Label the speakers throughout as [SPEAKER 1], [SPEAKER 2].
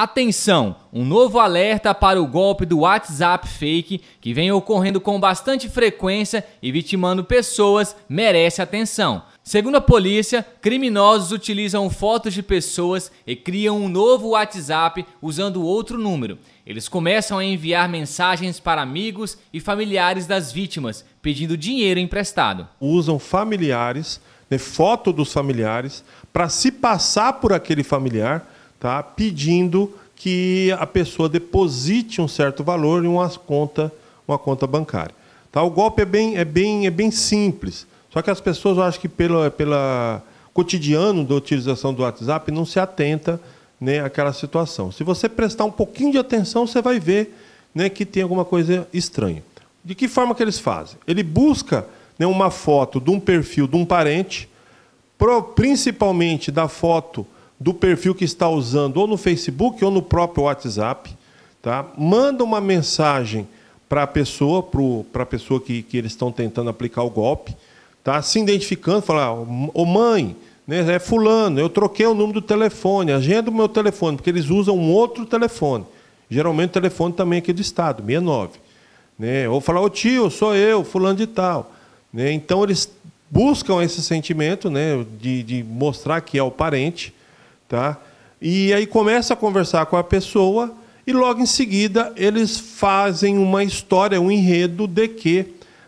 [SPEAKER 1] Atenção! Um novo alerta para o golpe do WhatsApp fake que vem ocorrendo com bastante frequência e vitimando pessoas merece atenção. Segundo a polícia, criminosos utilizam fotos de pessoas e criam um novo WhatsApp usando outro número. Eles começam a enviar mensagens para amigos e familiares das vítimas, pedindo dinheiro emprestado.
[SPEAKER 2] Usam familiares, né, foto dos familiares, para se passar por aquele familiar tá? pedindo que a pessoa deposite um certo valor em uma conta, uma conta bancária. Tá? O golpe é bem, é, bem, é bem simples. Só que as pessoas eu acho que pelo pelo cotidiano da utilização do WhatsApp não se atenta né, àquela situação. Se você prestar um pouquinho de atenção, você vai ver né, que tem alguma coisa estranha. De que forma que eles fazem? Ele busca né, uma foto de um perfil de um parente, principalmente da foto do perfil que está usando, ou no Facebook ou no próprio WhatsApp. Tá? Manda uma mensagem para a pessoa, para a pessoa que, que eles estão tentando aplicar o golpe, tá? se identificando, falar, ô oh, mãe, né, é fulano, eu troquei o número do telefone, agenda o meu telefone, porque eles usam um outro telefone. Geralmente o telefone também é aqui do Estado, 69. Né? Ou falar, ô oh, tio, sou eu, fulano de tal. Né? Então eles buscam esse sentimento né, de, de mostrar que é o parente, Tá? E aí começa a conversar com a pessoa e logo em seguida eles fazem uma história, um enredo de que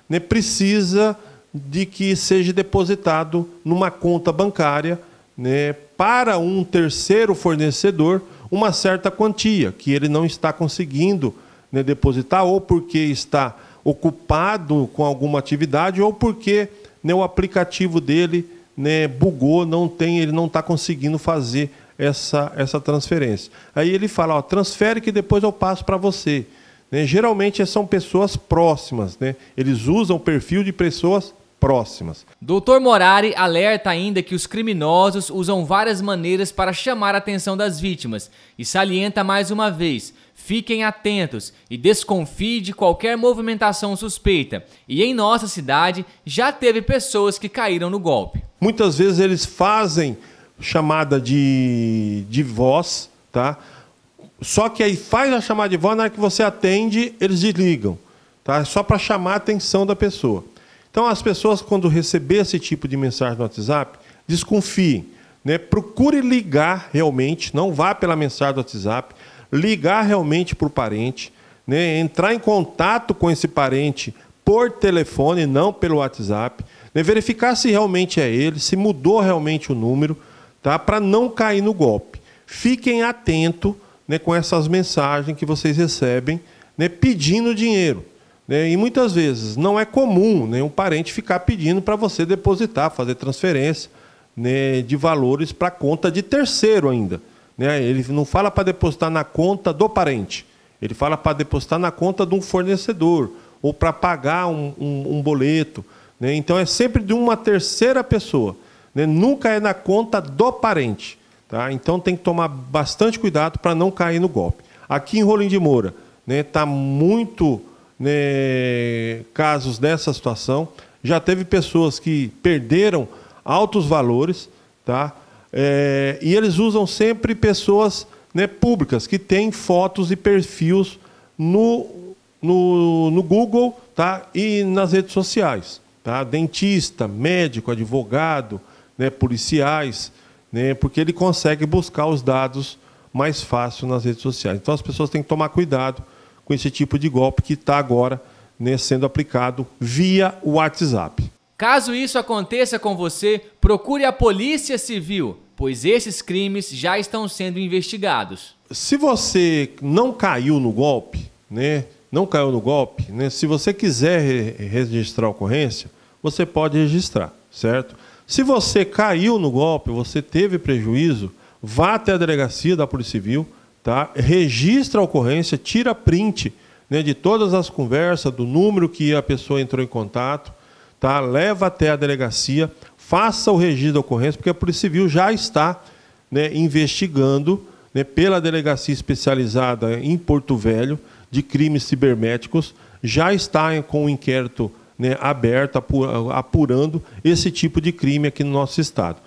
[SPEAKER 2] né, precisa de que seja depositado numa conta bancária né, para um terceiro fornecedor uma certa quantia que ele não está conseguindo né, depositar ou porque está ocupado com alguma atividade ou porque né, o aplicativo dele né, bugou, não tem, ele não está conseguindo fazer essa, essa transferência. Aí ele fala, ó, transfere que depois eu passo para você. Né? Geralmente eh, são pessoas próximas, né? eles usam o perfil de pessoas próximas.
[SPEAKER 1] Doutor Morari alerta ainda que os criminosos usam várias maneiras para chamar a atenção das vítimas e salienta mais uma vez: fiquem atentos e desconfie de qualquer movimentação suspeita. E em nossa cidade já teve pessoas que caíram no golpe.
[SPEAKER 2] Muitas vezes eles fazem chamada de, de voz, tá? Só que aí faz a chamada de voz, na hora que você atende, eles desligam. Tá? É só para chamar a atenção da pessoa. Então, as pessoas, quando receber esse tipo de mensagem no WhatsApp, desconfiem. Né? Procure ligar realmente, não vá pela mensagem do WhatsApp, ligar realmente para o parente, né? entrar em contato com esse parente por telefone, não pelo WhatsApp, né? verificar se realmente é ele, se mudou realmente o número, tá? para não cair no golpe. Fiquem atentos né, com essas mensagens que vocês recebem né, pedindo dinheiro. Né? E muitas vezes não é comum nenhum né, parente ficar pedindo para você depositar, fazer transferência né, de valores para conta de terceiro ainda. Né? Ele não fala para depositar na conta do parente, ele fala para depositar na conta de um fornecedor ou para pagar um, um, um boleto. Né? Então é sempre de uma terceira pessoa, né? nunca é na conta do parente. Tá? Então tem que tomar bastante cuidado para não cair no golpe. Aqui em Rolim de Moura está muito né, casos dessa situação. Já teve pessoas que perderam altos valores, tá? É, e eles usam sempre pessoas né, públicas que têm fotos e perfis no, no, no Google tá? e nas redes sociais. Tá? Dentista, médico, advogado, né, policiais, né, porque ele consegue buscar os dados mais fácil nas redes sociais. Então as pessoas têm que tomar cuidado com esse tipo de golpe que está agora né, sendo aplicado via WhatsApp.
[SPEAKER 1] Caso isso aconteça com você, procure a Polícia Civil, pois esses crimes já estão sendo investigados.
[SPEAKER 2] Se você não caiu no golpe, né, não caiu no golpe, né, se você quiser registrar a ocorrência, você pode registrar, certo? Se você caiu no golpe, você teve prejuízo, vá até a delegacia da Polícia Civil, tá? registra a ocorrência, tira print né, de todas as conversas, do número que a pessoa entrou em contato, tá? leva até a delegacia, faça o registro da ocorrência, porque a Polícia Civil já está né, investigando né, pela delegacia especializada em Porto Velho de crimes cibernéticos, já está com o inquérito né, aberto, apurando esse tipo de crime aqui no nosso estado.